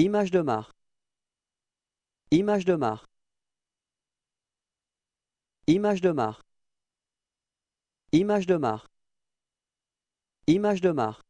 Image de mar. Image de mar Image de mar. Image de mar Image de marque.